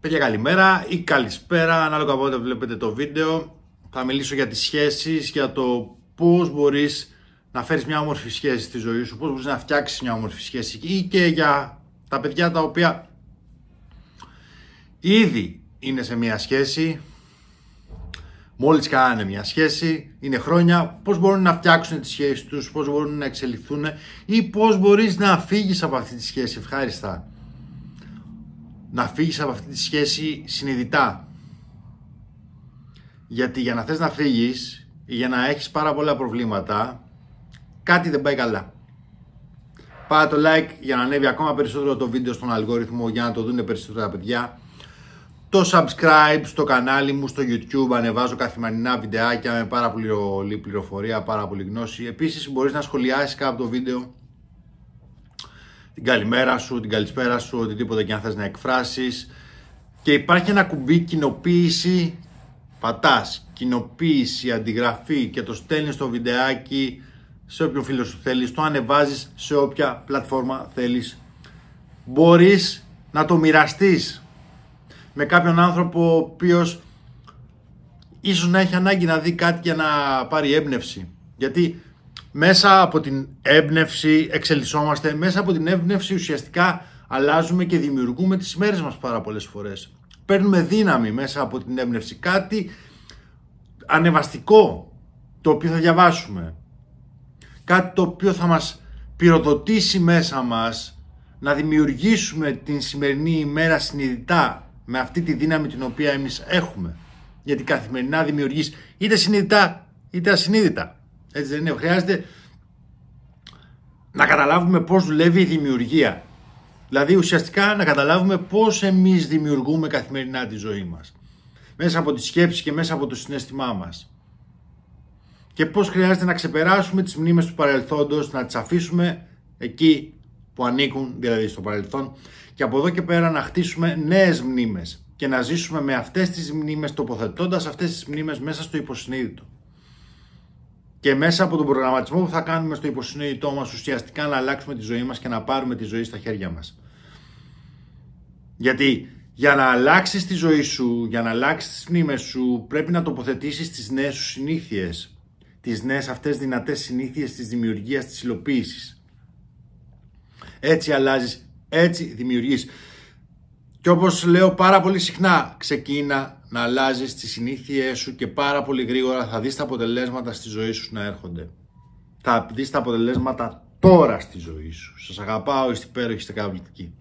Παιδιά καλημέρα ή καλησπέρα, ανάλογα από όταν βλέπετε το βίντεο. Θα μιλήσω για τις σχέσεις, για το πώς μπορείς να φέρεις μια όμορφη σχέση στη ζωή σου, πώς μπορείς να φτιάξεις μια όμορφη σχέση ή και για τα παιδιά τα οποία ήδη είναι σε μια σχέση, μόλις κάνανε μια σχέση, είναι χρόνια, πώς μπορούν να φτιάξουν τη σχέση τους, πώς μπορούν να εξελιχθούν ή πώς μπορείς να φύγεις από αυτή τη σχέση ευχάριστα να φύγεις από αυτή τη σχέση συνειδητά. Γιατί για να θες να φύγεις, για να έχεις πάρα πολλά προβλήματα, κάτι δεν πάει καλά. Πάρα το like για να ανέβει ακόμα περισσότερο το βίντεο στον αλγόριθμο για να το δουν περισσότερα παιδιά. Το subscribe στο κανάλι μου στο YouTube, ανεβάζω καθημερινά βιντεάκια με πάρα πολύ πληροφορία, πάρα πολύ γνώση. Επίσης μπορείς να σχολιάσεις κάπου το βίντεο την καλημέρα σου, την καλησπέρα σου, οτιδήποτε και αν θες να εκφράσεις. Και υπάρχει ένα κουμπί κοινοποίηση, πατάς, κοινοποίηση, αντιγραφή και το στέλνεις στο βιντεάκι σε όποιο φίλο σου θέλεις, το ανεβάζεις σε όποια πλατφόρμα θέλεις. Μπορείς να το μοιραστείς με κάποιον άνθρωπο ο οποίος ίσως να έχει ανάγκη να δει κάτι για να πάρει έμπνευση. Γιατί μέσα από την έμπνευση εξελισσόμαστε, μέσα από την έμπνευση ουσιαστικά αλλάζουμε και δημιουργούμε τις μέρες μας πάρα πολλές φορές. Παίρνουμε δύναμη μέσα από την έμπνευση, κάτι ανεβαστικό το οποίο θα διαβάσουμε, κάτι το οποίο θα μας πυροδοτήσει μέσα μας να δημιουργήσουμε την σημερινή ημέρα συνειδητά με αυτή τη δύναμη την οποία εμείς έχουμε. Γιατί καθημερινά δημιουργείς είτε συνειδητά είτε ασυνείδητα δεν είναι. Χρειάζεται να καταλάβουμε πώς δουλεύει η δημιουργία. Δηλαδή ουσιαστικά να καταλάβουμε πώς εμείς δημιουργούμε καθημερινά τη ζωή μας. Μέσα από τις σκέψη και μέσα από το συνέστημά μας. Και πώς χρειάζεται να ξεπεράσουμε τις μνήμες του παρελθόντος, να τις αφήσουμε εκεί που ανήκουν, δηλαδή στο παρελθόν, και από εδώ και πέρα να χτίσουμε νέες μνήμες και να ζήσουμε με αυτές τις μνήμες, τοποθετώντας αυτές τις μνήμες μέσα στο υποσυνείδητο και μέσα από τον προγραμματισμό που θα κάνουμε στο υποσυνείδητό μας ουσιαστικά να αλλάξουμε τη ζωή μας και να πάρουμε τη ζωή στα χέρια μας. Γιατί για να αλλάξεις τη ζωή σου, για να αλλάξεις τις μνήμες σου, πρέπει να τοποθετήσεις τις νέες σου συνήθειες, τις νέες αυτές δυνατές συνήθειες της δημιουργίας, της υλοποίησης. Έτσι αλλάζεις, έτσι δημιουργείς. Και όπως λέω πάρα πολύ συχνά, ξεκίνα να αλλάζεις τις συνήθειές σου και πάρα πολύ γρήγορα θα δεις τα αποτελέσματα στη ζωή σου να έρχονται. Θα δεις τα αποτελέσματα τώρα στη ζωή σου. Σας αγαπάω, είστε υπέροχοι, είστε καταπληκτικοί.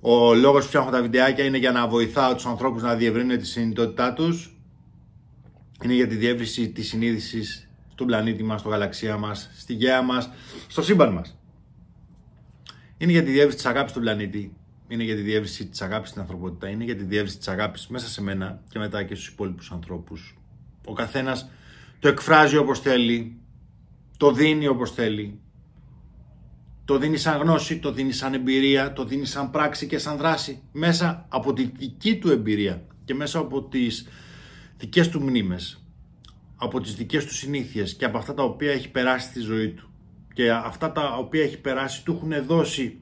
Ο λόγος που φτιάχνω τα βιντεάκια είναι για να βοηθάω τους ανθρώπους να διευρύνουν τη συνειδητότητά τους. Είναι για τη διεύρυνση της συνείδησης στον πλανήτη μας, στο γαλαξία μας, στη γέα μας, στο σύμπαν μας. Είναι για τη διεύρυνση της αγάπης στον πλανήτη, είναι για τη διεύρυνση της αγάπης στην ανθρωπότητα, είναι για τη διεύρυνση της αγάπης μέσα σε μένα και μετά και στους υπόλοιπους ανθρώπους. Ο καθένας το εκφράζει όπως θέλει, το δίνει όπως θέλει. Το δίνει σαν γνώση, το δίνει σαν εμπειρία, το δίνει σαν πράξη και σαν δράση. Μέσα από τη δική του εμπειρία και μέσα από τις δικές του μνήμες, από τις δικές του συνήθειες και από αυτά τα οποία έχει περάσει στη ζωή του. Και αυτά τα οποία έχει περάσει του έχουν δώσει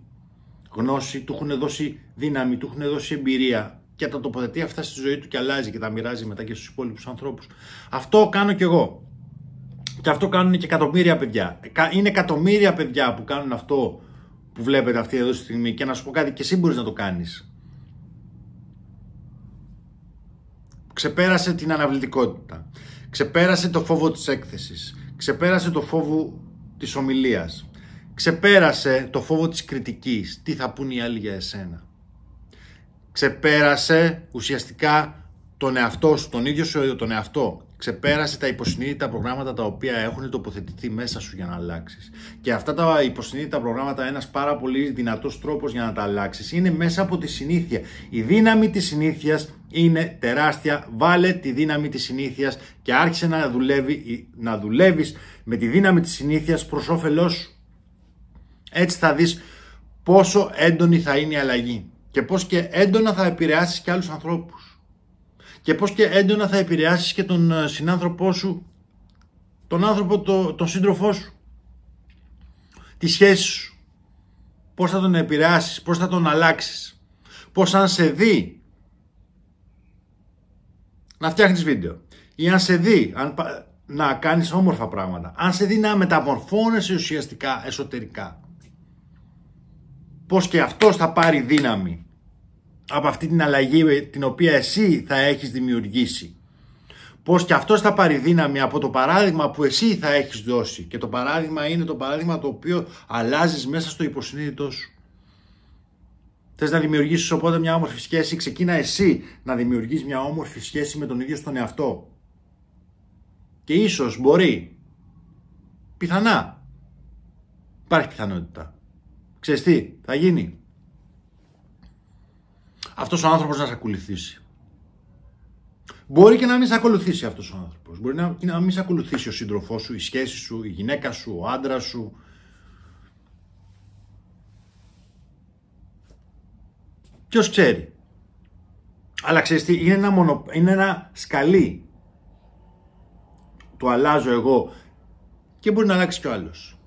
γνώση, του έχουν δώσει δύναμη, του έχουν δώσει εμπειρία και τα τοποθετεί αυτά στη ζωή του και αλλάζει και τα μοιράζει μετά και στους υπόλοιπους ανθρώπους. Αυτό κάνω κι εγώ. Και αυτό κάνουν και εκατομμύρια παιδιά. Είναι εκατομμύρια παιδιά που κάνουν αυτό που βλέπετε αυτή εδώ στη στιγμή και να σου πω κάτι και εσύ μπορείς να το κάνεις. Ξεπέρασε την αναβλητικότητα. Ξεπέρασε το φόβο της έκθεσης, Ξεπέρασε το φόβο της ομιλίας. Ξεπέρασε το φόβο της κριτικής, τι θα πούνε οι άλλοι για εσένα. Ξεπέρασε ουσιαστικά τον εαυτό σου, τον ίδιο σου τον εαυτό. Ξεπέρασε τα υποσυνείδητα προγράμματα τα οποία έχουν τοποθετηθεί μέσα σου για να αλλάξεις. Και αυτά τα υποσυνείδητα προγράμματα, ένας πάρα πολύ δυνατός τρόπος για να τα αλλάξεις είναι μέσα από τη συνήθεια. Η δύναμη της συνήθειας είναι τεράστια. Βάλε τη δύναμη της συνήθειας και άρχισε να δουλεύει, να δουλεύεις με τη δύναμη της συνήθειας προς όφελός σου. Έτσι θα δεις πόσο έντονη θα είναι η αλλαγή και πώς και έντονα θα επηρεάσεις και άλλους ανθρώπους και πώς και έντονα θα επηρεάσεις και τον ε, συνάνθρωπό σου, τον άνθρωπο, το, τον σύντροφό σου, τη σχέση σου, πώς θα τον επηρεάσεις, πώς θα τον αλλάξεις, πώς αν σε δει να φτιάχνεις βίντεο ή αν σε δει να κάνεις όμορφα πράγματα, αν σε δει να μεταμορφώνεσαι ουσιαστικά εσωτερικά, πως και αυτός θα πάρει δύναμη από αυτή την αλλαγή ε, την οποία εσύ θα έχεις δημιουργήσει. Πως και αυτός θα πάρει δύναμη από το παράδειγμα που εσύ θα έχεις δώσει. Και το παράδειγμα είναι το παράδειγμα το οποίο αλλάζεις μέσα στο υποσυνείδητό σου. Θες να δημιουργήσεις οπότε μια όμορφη σχέση, ξεκίνα εσύ να δημιουργείς μια όμορφη σχέση με τον ίδιο στον εαυτό. Και ίσως μπορεί, πιθανά, υπάρχει πιθανότητα ξέρεις τι, θα γίνει. Αυτός ο άνθρωπος να σε ακολουθήσει. Μπορεί και να μην σε ακολουθήσει αυτός ο άνθρωπος. Μπορεί να, να μην σε ακολουθήσει ο σύντροφός σου, η σχέση σου, η γυναίκα σου, ο άντρας σου. Ποιος ξέρει. Αλλά ξέρεις τι, είναι ένα, είναι ένα σκαλί. Το αλλάζω εγώ και μπορεί να αλλάξει κι ο άλλος.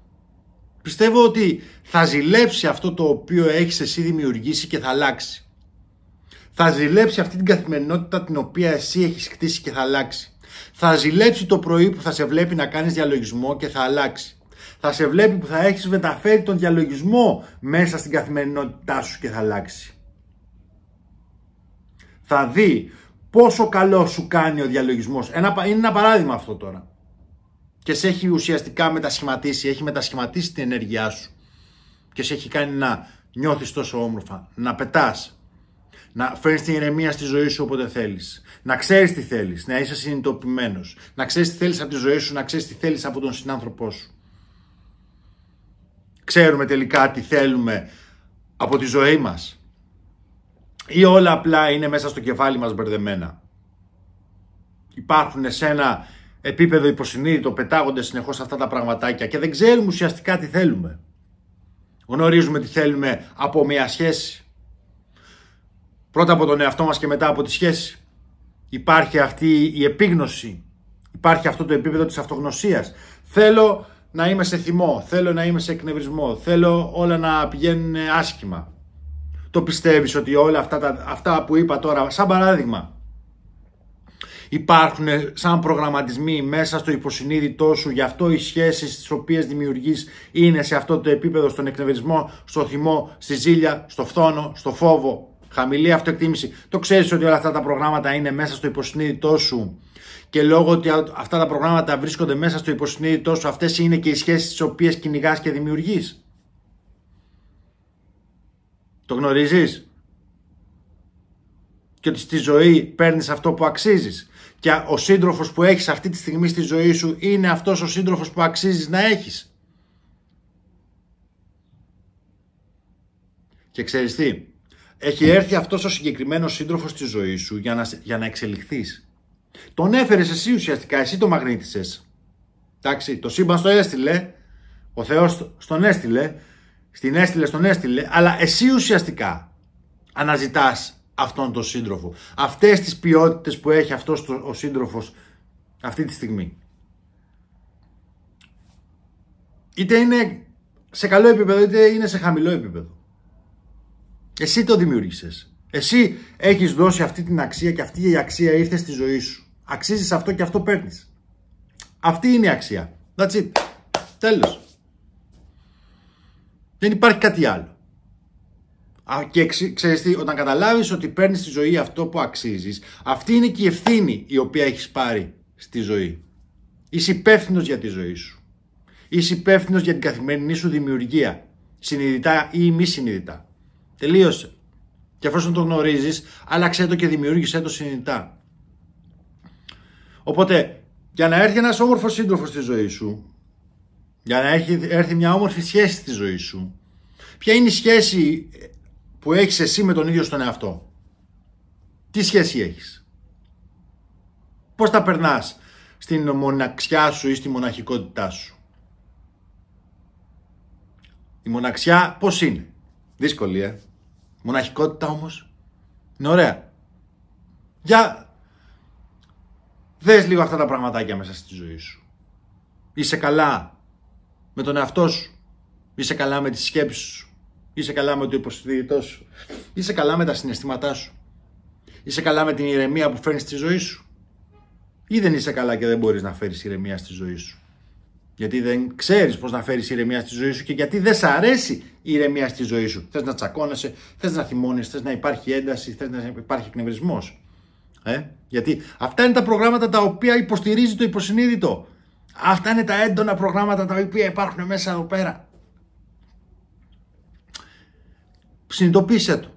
Πιστεύω ότι θα ζηλέψει αυτό το οποίο έχεις εσύ δημιουργήσει και θα αλλάξει. Θα ζηλέψει αυτή την καθημερινότητα την οποία εσύ έχεις χτίσει και θα αλλάξει. Θα ζηλέψει το πρωί που θα σε βλέπει να κάνεις διαλογισμό και θα αλλάξει. Θα σε βλέπει που θα έχεις μεταφέρει τον διαλογισμό μέσα στην καθημερινότητά σου και θα αλλάξει. Θα δει πόσο καλό σου κάνει ο διαλογισμός. είναι ένα παράδειγμα αυτό τώρα και σε έχει ουσιαστικά μετασχηματίσει, έχει μετασχηματίσει την ενέργειά σου και σε έχει κάνει να νιώθεις τόσο όμορφα, να πετάς, να φέρνεις την ηρεμία στη ζωή σου όποτε θέλεις. Να ξέρεις τι θέλεις, να είσαι συνειδητοποιημένος. Να ξέρεις τι θέλεις από τη ζωή σου, να ξέρεις τι θέλεις από τον συνάνθρωπό σου. Ξέρουμε τελικά τι θέλουμε από τη ζωή μας. Ή όλα απλά είναι μέσα στο κεφάλι μας μπερδεμένα. Υπάρχουν σε ένα επίπεδο υποσυνείδητο πετάγονται συνεχώς αυτά τα πραγματάκια και δεν ξέρουμε ουσιαστικά τι θέλουμε. Γνωρίζουμε τι θέλουμε από μια σχέση. Πρώτα από τον εαυτό μας και μετά από τη σχέση. Υπάρχει αυτή η επίγνωση. Υπάρχει αυτό το επίπεδο της αυτογνωσίας. Θέλω να είμαι σε θυμό, θέλω να είμαι σε εκνευρισμό, θέλω όλα να πηγαίνουν άσχημα. Το πιστεύεις ότι όλα αυτά, τα, αυτά που είπα τώρα, σαν παράδειγμα, υπάρχουν σαν προγραμματισμοί μέσα στο υποσυνείδητό σου, γι' αυτό οι σχέσεις τις οποίες δημιουργείς είναι σε αυτό το επίπεδο, στον εκνευρισμό, στο θυμό, στη ζήλια, στο φθόνο, στο φόβο, χαμηλή αυτοεκτίμηση. Το ξέρεις ότι όλα αυτά τα προγράμματα είναι μέσα στο υποσυνείδητό σου και λόγω ότι αυτά τα προγράμματα βρίσκονται μέσα στο υποσυνείδητό σου, αυτές είναι και οι σχέσεις τις οποίες κυνηγάς και δημιουργείς. Το γνωρίζεις και ότι στη ζωή παίρνεις αυτό που αξίζεις και ο σύντροφος που έχεις αυτή τη στιγμή στη ζωή σου είναι αυτός ο σύντροφος που αξίζεις να έχεις. Και ξέρεις τι, έχει έρθει αυτός ο συγκεκριμένος σύντροφος στη ζωή σου για να, για να εξελιχθείς. Τον έφερες εσύ ουσιαστικά, εσύ το μαγνήτησες. Εντάξει, το σύμπαν στο έστειλε, ο Θεός στον έστειλε, στην έστειλε, στον έστειλε, αλλά εσύ ουσιαστικά αναζητάς αυτόν τον σύντροφο. Αυτές τις ποιότητες που έχει αυτός ο σύντροφος αυτή τη στιγμή. Είτε είναι σε καλό επίπεδο είτε είναι σε χαμηλό επίπεδο. Εσύ το δημιούργησες. Εσύ έχεις δώσει αυτή την αξία και αυτή η αξία ήρθε στη ζωή σου. Αξίζεις αυτό και αυτό παίρνεις. Αυτή είναι η αξία. That's it. Τέλος. Δεν υπάρχει κάτι άλλο. Και ξέρεις τι, όταν καταλάβεις ότι παίρνεις στη ζωή αυτό που αξίζεις, αυτή είναι και η ευθύνη η οποία έχεις πάρει στη ζωή. Είσαι υπεύθυνος για τη ζωή σου. Είσαι υπεύθυνος για την καθημερινή σου δημιουργία. Συνειδητά ή μη συνειδητά. Τελείωσε. Και εφόσον το γνωρίζεις, άλλαξε το και δημιούργησε το συνειδητά. Οπότε, για να έρθει ένας όμορφος σύντροφος στη ζωή σου, για να έρθει μια όμορφη σχέση στη ζωή σου, ποια είναι η σχέση που έχεις εσύ με τον ίδιο στον εαυτό. Τι σχέση έχεις. Πώς τα περνάς στην μοναξιά σου ή στη μοναχικότητά σου. Η μοναξιά πώς είναι. Δύσκολη, ε. Μοναχικότητα όμως. Είναι ωραία. Για δες λίγο αυτά τα πραγματάκια μέσα στη ζωή σου. Είσαι καλά με τον εαυτό σου. Είσαι καλά με τις σκέψεις σου. Είσαι καλά με το υποστηρικτό σου. Είσαι καλά με τα συναισθήματά σου. Είσαι καλά με την ηρεμία που φέρνεις στη ζωή σου. Ή δεν είσαι καλά και δεν μπορείς να φέρεις ηρεμία στη ζωή σου. Γιατί δεν ξέρεις πώς να φέρεις ηρεμία στη ζωή σου και γιατί δεν σ' αρέσει η ηρεμία στη ζωή σου. Θες να τσακώνεσαι, θες να θυμώνεις, θες να υπάρχει ένταση, θες να υπάρχει εκνευρισμός. Ε? Γιατί αυτά είναι τα προγράμματα τα οποία υποστηρίζει το υποσυνείδητο. Αυτά είναι τα έντονα προγράμματα τα οποία υπάρχουν μέσα εδώ πέρα. Συνειδητοποίησέ το.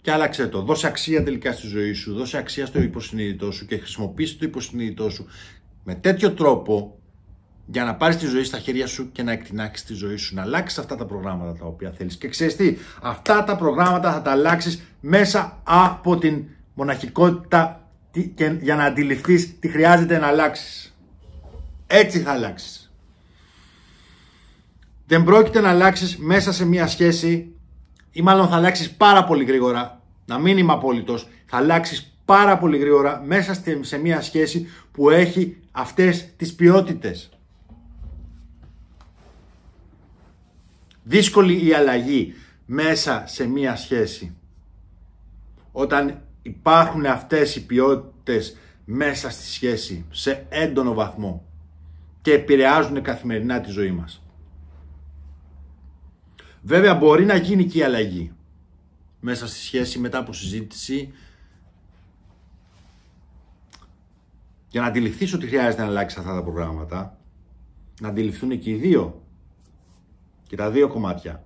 Και άλλαξε το. Δώσε αξία τελικά στη ζωή σου. Δώσε αξία στο υποσυνείδητό σου και χρησιμοποίησε το υποσυνείδητό σου με τέτοιο τρόπο για να πάρεις τη ζωή στα χέρια σου και να εκτινάξεις τη ζωή σου. Να αλλάξεις αυτά τα προγράμματα τα οποία θέλεις. Και ξέρεις τι, αυτά τα προγράμματα θα τα αλλάξεις μέσα από την μοναχικότητα για να αντιληφθείς τι χρειάζεται να αλλάξεις. Έτσι θα αλλάξεις δεν πρόκειται να αλλάξεις μέσα σε μια σχέση ή μάλλον θα αλλάξεις πάρα πολύ γρήγορα. Να μην είμαι απόλυτος. Θα αλλάξεις πάρα πολύ γρήγορα μέσα σε μια σχέση που έχει αυτές τις ποιότητες. Δύσκολη η αλλαγή μέσα σε μία σχέση. Όταν υπάρχουν αυτές οι ποιότητες μέσα στη σχέση σε έντονο βαθμό και επηρεάζουν καθημερινά τη ζωή μας. Βέβαια μπορεί να γίνει και η αλλαγή μέσα στη σχέση μετά από συζήτηση για να αντιληφθείς ότι χρειάζεται να αλλάξεις αυτά τα προγράμματα να αντιληφθούν και οι δύο και τα δύο κομμάτια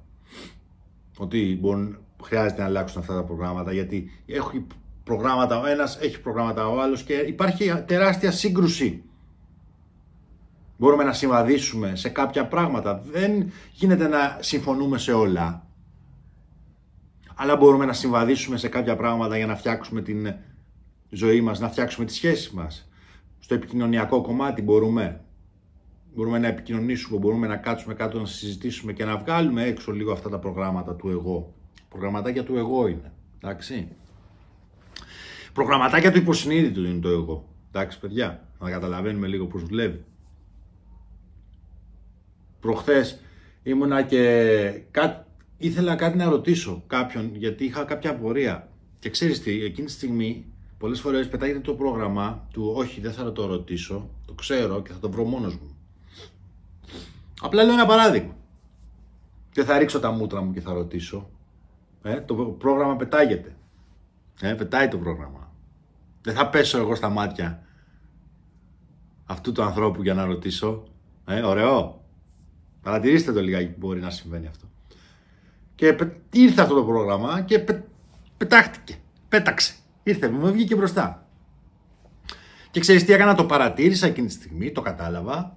ότι μπορούν, χρειάζεται να αλλάξουν αυτά τα προγράμματα γιατί έχει προγράμματα ο ένας, έχει προγράμματα ο άλλος και υπάρχει τεράστια σύγκρουση Μπορούμε να συμβαδίσουμε σε κάποια πράγματα. Δεν γίνεται να συμφωνούμε σε όλα. Αλλά μπορούμε να συμβαδίσουμε σε κάποια πράγματα για να φτιάξουμε την ζωή μας, να φτιάξουμε τη σχέση μας. Στο επικοινωνιακό κομμάτι μπορούμε. Μπορούμε να επικοινωνήσουμε, μπορούμε να κάτσουμε κάτω να συζητήσουμε και να βγάλουμε έξω λίγο αυτά τα προγράμματα του εγώ. Προγραμματάκια του εγώ είναι, εντάξει. Προγραμματάκια του υποσυνείδητου είναι το εγώ, εντάξει παιδιά. Να καταλαβαίνουμε λίγο πώς δουλεύει προχθές ήμουνα και κά... ήθελα κάτι να ρωτήσω κάποιον γιατί είχα κάποια απορία. Και ξέρεις τι, εκείνη τη στιγμή πολλές φορές πετάγεται το πρόγραμμα του όχι δεν θα το ρωτήσω, το ξέρω και θα το βρω μόνος μου. Απλά λέω ένα παράδειγμα. Δεν θα ρίξω τα μούτρα μου και θα ρωτήσω. Ε, το πρόγραμμα πετάγεται. Ε, πετάει το πρόγραμμα. Δεν θα πέσω εγώ στα μάτια αυτού του ανθρώπου για να ρωτήσω. Ε, ωραίο. Παρατηρήστε το λιγάκι που μπορεί να συμβαίνει αυτό. Και ήρθε αυτό το πρόγραμμα και πε... πετάχτηκε. Πέταξε. Ήρθε, μου βγήκε μπροστά. Και ξέρεις τι έκανα, το παρατήρησα εκείνη τη στιγμή, το κατάλαβα.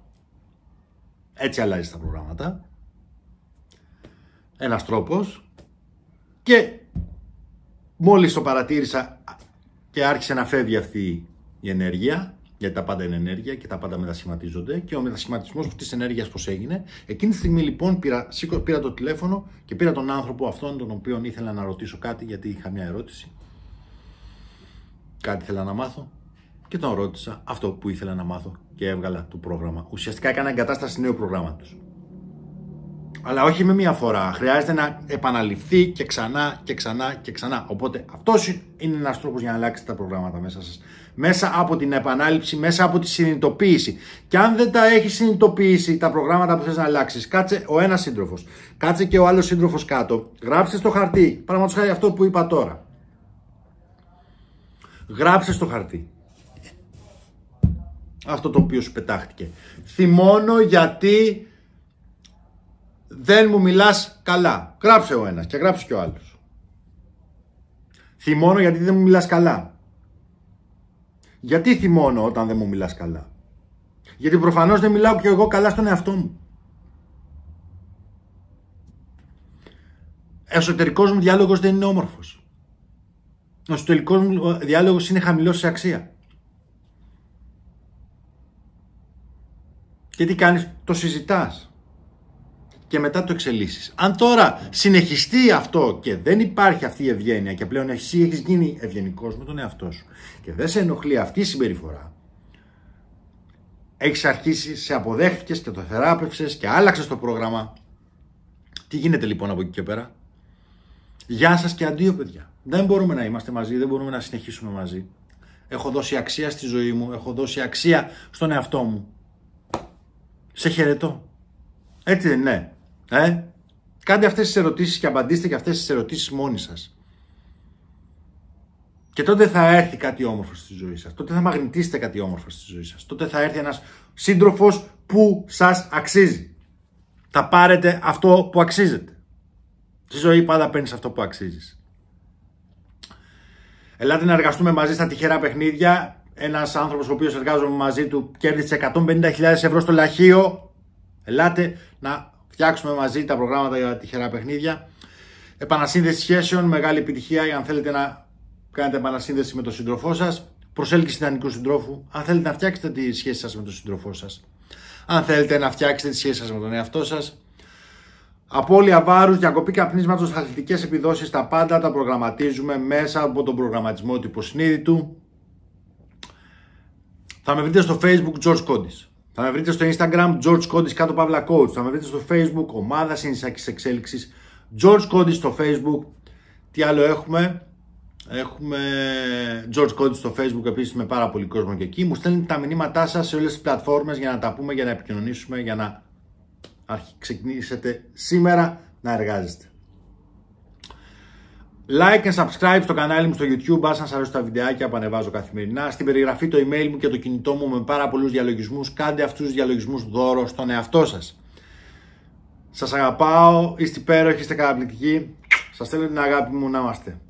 Έτσι αλλάζει τα προγράμματα. Ένας τρόπος. Και μόλις το παρατήρησα και άρχισε να φεύγει αυτή η ενέργεια, γιατί τα πάντα είναι ενέργεια και τα πάντα μετασχηματίζονται και ο μετασχηματισμός αυτή της ενέργειας πώς έγινε. Εκείνη τη στιγμή λοιπόν πήρα, το τηλέφωνο και πήρα τον άνθρωπο αυτόν τον οποίο ήθελα να ρωτήσω κάτι γιατί είχα μια ερώτηση. Κάτι ήθελα να μάθω και τον ρώτησα αυτό που ήθελα να μάθω και έβγαλα το πρόγραμμα. Ουσιαστικά έκανα εγκατάσταση νέου προγράμματος. Αλλά όχι με μία φορά. Χρειάζεται να επαναληφθεί και ξανά και ξανά και ξανά. Οπότε αυτός είναι ένας τρόπος για να αλλάξετε τα προγράμματα μέσα σας μέσα από την επανάληψη, μέσα από τη συνειδητοποίηση. Και αν δεν τα έχεις συνειδητοποιήσει τα προγράμματα που θες να αλλάξεις, κάτσε ο ένας σύντροφος, κάτσε και ο άλλος σύντροφος κάτω, γράψε στο χαρτί. πραγματικά χάρη αυτό που είπα τώρα. Γράψε στο χαρτί. Αυτό το οποίο σου πετάχτηκε. Θυμώνω γιατί δεν μου μιλάς καλά. Γράψε ο ένας και γράψε και ο άλλος. Θυμώνω γιατί δεν μου μιλάς καλά. Γιατί θυμώνω όταν δεν μου μιλάς καλά. Γιατί προφανώς δεν μιλάω και εγώ καλά στον εαυτό μου. Εσωτερικός μου διάλογος δεν είναι όμορφος. Ο εσωτερικός μου διάλογος είναι χαμηλός σε αξία. Και τι κάνεις, το συζητάς και μετά το εξελίσσεις. Αν τώρα συνεχιστεί αυτό και δεν υπάρχει αυτή η ευγένεια και πλέον εσύ έχεις γίνει ευγενικός με τον εαυτό σου και δεν σε ενοχλεί αυτή η συμπεριφορά, έχεις αρχίσει, σε αποδέχτηκες και το θεράπευσες και άλλαξες το πρόγραμμα. Τι γίνεται λοιπόν από εκεί και πέρα. Γεια σας και αντίο παιδιά. Δεν μπορούμε να είμαστε μαζί, δεν μπορούμε να συνεχίσουμε μαζί. Έχω δώσει αξία στη ζωή μου, έχω δώσει αξία στον εαυτό μου. Σε χαιρετώ. Έτσι δεν είναι. Ε, κάντε αυτές τις ερωτήσεις και απαντήστε και αυτές τις ερωτήσεις μόνοι σας. Και τότε θα έρθει κάτι όμορφο στη ζωή σας. Τότε θα μαγνητήσετε κάτι όμορφο στη ζωή σας. Τότε θα έρθει ένας σύντροφος που σας αξίζει. Θα πάρετε αυτό που αξίζετε. Στη ζωή πάντα παίρνεις αυτό που αξίζεις. Ελάτε να εργαστούμε μαζί στα τυχερά παιχνίδια. Ένας άνθρωπος ο οποίος εργάζομαι μαζί του κέρδισε 150.000 ευρώ στο λαχείο. Ελάτε να φτιάξουμε μαζί τα προγράμματα για τυχερά παιχνίδια. Επανασύνδεση σχέσεων, μεγάλη επιτυχία αν θέλετε να κάνετε επανασύνδεση με τον σύντροφό σας. Προσέλκυση ιδανικού συντρόφου, αν θέλετε να φτιάξετε τη σχέση σας με τον σύντροφό σας. Αν θέλετε να φτιάξετε τη σχέση σας με τον εαυτό σας. Απόλυα βάρους, διακοπή καπνίσματος, αθλητικές επιδόσεις, τα πάντα τα προγραμματίζουμε μέσα από τον προγραμματισμό του υποσυνείδητου. Θα με βρείτε στο facebook George Κόντης. Θα με βρείτε στο Instagram George Kodis, κάτω παύλα coach. Θα με βρείτε στο Facebook ομάδα συνισάκη εξέλιξη George Κόντι στο Facebook. Τι άλλο έχουμε. Έχουμε George Kodis στο Facebook επίσης με πάρα πολύ κόσμο και εκεί. Μου στέλνετε τα μηνύματά σας σε όλες τις πλατφόρμες για να τα πούμε, για να επικοινωνήσουμε, για να ξεκινήσετε σήμερα να εργάζεστε. Like and subscribe στο κανάλι μου στο YouTube, αν σας αρέσουν τα βιντεάκια που ανεβάζω καθημερινά. Στην περιγραφή το email μου και το κινητό μου με πάρα πολλούς διαλογισμούς. Κάντε αυτούς τους διαλογισμούς δώρο στον εαυτό σας. Σας αγαπάω, είστε υπέροχοι, είστε καταπληκτικοί. Σας θέλω την αγάπη μου να είμαστε.